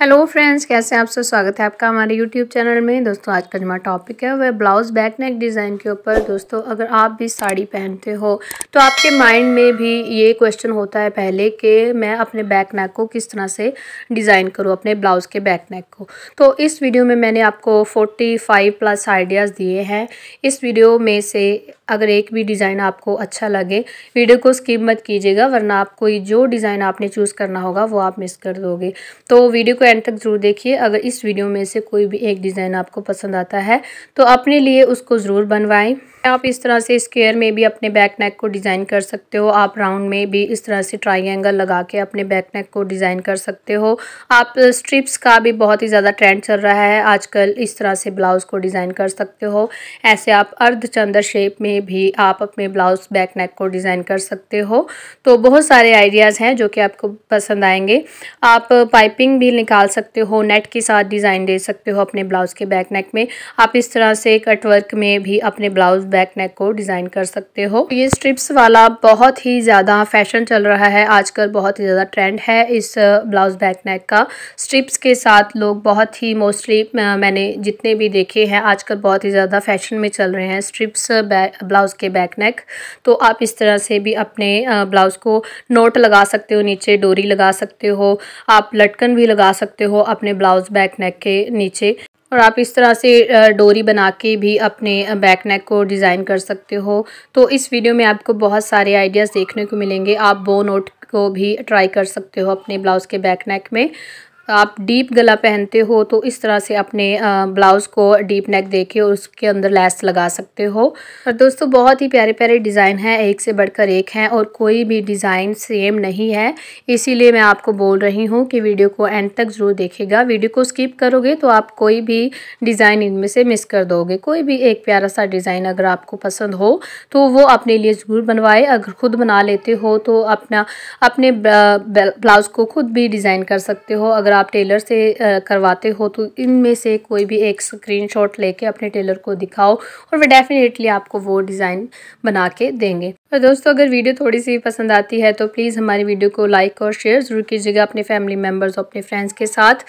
hello friends कैसे आप सब स्वागत है आपका हमारे यूट्यूब चैनल में दोस्तों आज का जो हमारा टॉपिक है वह ब्लाउज़ बैक नेक डिज़ाइन के ऊपर दोस्तों अगर आप भी साड़ी पहनते हो तो आपके माइंड में भी ये क्वेश्चन होता है पहले कि मैं अपने बैक नेक को किस तरह से डिज़ाइन करूँ अपने ब्लाउज़ के बैक नेक को तो इस वीडियो में मैंने आपको फोर्टी प्लस आइडियाज़ दिए हैं इस वीडियो में से अगर एक भी डिज़ाइन आपको अच्छा लगे वीडियो को स्किप मत कीजिएगा वरना आप कोई जो डिज़ाइन आपने चूज़ करना होगा वो आप मिस कर दोगे तो वीडियो को एंड तक ज़रूर देखिए अगर इस वीडियो में से कोई भी एक डिज़ाइन आपको पसंद आता है तो अपने लिए उसको ज़रूर बनवाएं आप इस तरह से स्क्वेयर में भी अपने बैक नेक को डिज़ाइन कर सकते हो आप राउंड में भी इस तरह से ट्राइंगल लगा के अपने बैक नेक को डिज़ाइन कर सकते हो आप स्ट्रिप्स का भी बहुत ही ज़्यादा ट्रेंड चल रहा है आजकल इस तरह से ब्लाउज़ को डिज़ाइन कर सकते हो ऐसे आप अर्धचंद्र शेप में भी आप अपने ब्लाउज़ बैक नेक को डिज़ाइन कर सकते हो तो बहुत सारे आइडियाज़ हैं जो कि आपको पसंद आएंगे आप पाइपिंग भी निकाल सकते हो नेट के साथ डिज़ाइन दे सकते हो अपने ब्लाउज़ के बैक नेक में आप इस तरह से कटवर्क में भी अपने ब्लाउज़ बैक नेक को डिज़ाइन कर सकते हो ये स्ट्रिप्स वाला बहुत ही ज़्यादा फैशन चल रहा है आजकल बहुत ही ज़्यादा ट्रेंड है इस ब्लाउज़ बैक नेक का स्ट्रिप्स के साथ लोग बहुत ही मोस्टली मैंने जितने भी देखे हैं आजकल बहुत ही ज़्यादा फैशन में चल रहे हैं स्ट्रिप्स ब्लाउज़ के बैक नेक तो आप इस तरह से भी अपने ब्लाउज़ को नोट लगा सकते हो नीचे डोरी लगा सकते हो आप लटकन भी लगा सकते हो अपने ब्लाउज़ बैक नेक के नीचे और आप इस तरह से डोरी बना के भी अपने बैक नेक को डिज़ाइन कर सकते हो तो इस वीडियो में आपको बहुत सारे आइडियाज़ देखने को मिलेंगे आप बो नोट को भी ट्राई कर सकते हो अपने ब्लाउज़ के बैक नेक में आप डीप गला पहनते हो तो इस तरह से अपने ब्लाउज़ को डीप नेक दे के और उसके अंदर लैस लगा सकते हो और दोस्तों बहुत ही प्यारे प्यारे डिज़ाइन हैं एक से बढ़कर एक हैं और कोई भी डिज़ाइन सेम नहीं है इसीलिए मैं आपको बोल रही हूँ कि वीडियो को एंड तक ज़रूर देखेगा वीडियो को स्किप करोगे तो आप कोई भी डिज़ाइन इनमें से मिस कर दोगे कोई भी एक प्यारा सा डिज़ाइन अगर आपको पसंद हो तो वो अपने लिए ज़रूर बनवाए अगर ख़ुद बना लेते हो तो अपना अपने ब्लाउज़ को खुद भी डिज़ाइन कर सकते हो अगर आप टेलर से करवाते हो तो इनमें से कोई भी एक स्क्रीनशॉट लेके अपने टेलर को दिखाओ और वे डेफ़िनेटली आपको वो डिज़ाइन बना के देंगे और दोस्तों अगर वीडियो थोड़ी सी पसंद आती है तो प्लीज़ हमारी वीडियो को लाइक और शेयर ज़रूर कीजिएगा अपने फैमिली मेम्बर्स और अपने फ्रेंड्स के साथ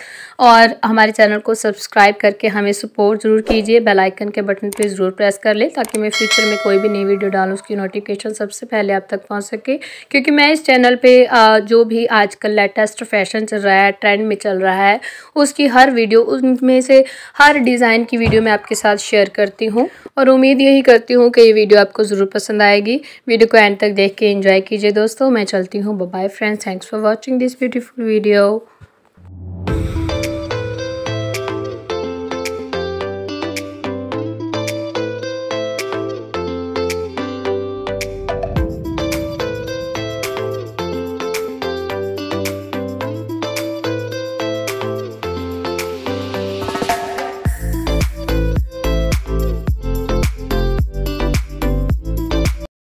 और हमारे चैनल को सब्सक्राइब करके हमें सपोर्ट ज़रूर कीजिए बेल आइकन के बटन पे ज़रूर प्रेस कर लें ताकि मैं फ्यूचर में कोई भी नई वीडियो डालूँ उसकी नोटिफिकेशन सबसे पहले आप तक पहुँच सके क्योंकि मैं इस चैनल पर जो भी आजकल लेटेस्ट फैशन चल रहा है ट्रेंड में चल रहा है उसकी हर वीडियो उनमें से हर डिज़ाइन की वीडियो मैं आपके साथ शेयर करती हूँ और उम्मीद यही करती हूँ कि ये वीडियो आपको ज़रूर पसंद आएगी वीडियो को एंड तक देख के एंजॉय कीजिए दोस्तों मैं चलती हूँ bye friends thanks for watching this beautiful video